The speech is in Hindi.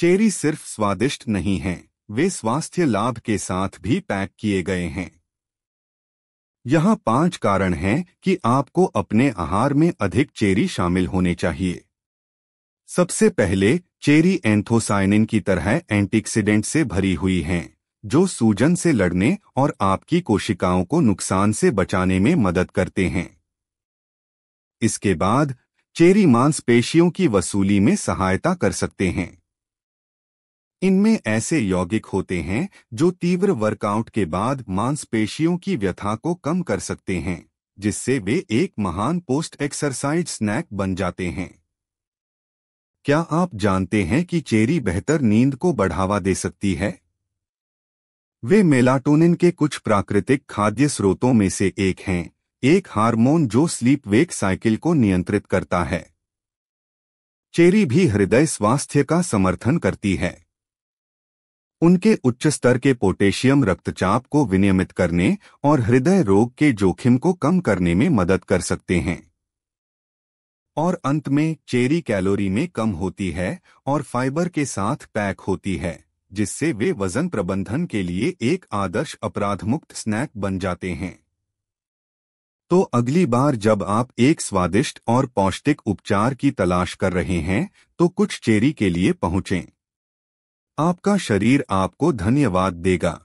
चेरी सिर्फ स्वादिष्ट नहीं हैं, वे स्वास्थ्य लाभ के साथ भी पैक किए गए हैं यहाँ पांच कारण हैं कि आपको अपने आहार में अधिक चेरी शामिल होने चाहिए सबसे पहले चेरी एंथोसाइनिन की तरह एंटीक्सीडेंट से भरी हुई हैं जो सूजन से लड़ने और आपकी कोशिकाओं को नुकसान से बचाने में मदद करते हैं इसके बाद चेरी मांसपेशियों की वसूली में सहायता कर सकते हैं इनमें ऐसे यौगिक होते हैं जो तीव्र वर्कआउट के बाद मांसपेशियों की व्यथा को कम कर सकते हैं जिससे वे एक महान पोस्ट एक्सरसाइज स्नैक बन जाते हैं क्या आप जानते हैं कि चेरी बेहतर नींद को बढ़ावा दे सकती है वे मेलाटोनिन के कुछ प्राकृतिक खाद्य स्रोतों में से एक हैं एक हार्मोन जो स्लीप वेक साइकिल को नियंत्रित करता है चेरी भी हृदय स्वास्थ्य का समर्थन करती है उनके उच्च स्तर के पोटेशियम रक्तचाप को विनियमित करने और हृदय रोग के जोखिम को कम करने में मदद कर सकते हैं और अंत में चेरी कैलोरी में कम होती है और फाइबर के साथ पैक होती है जिससे वे वजन प्रबंधन के लिए एक आदर्श अपराध मुक्त स्नैक बन जाते हैं तो अगली बार जब आप एक स्वादिष्ट और पौष्टिक उपचार की तलाश कर रहे हैं तो कुछ चेरी के लिए पहुंचें आपका शरीर आपको धन्यवाद देगा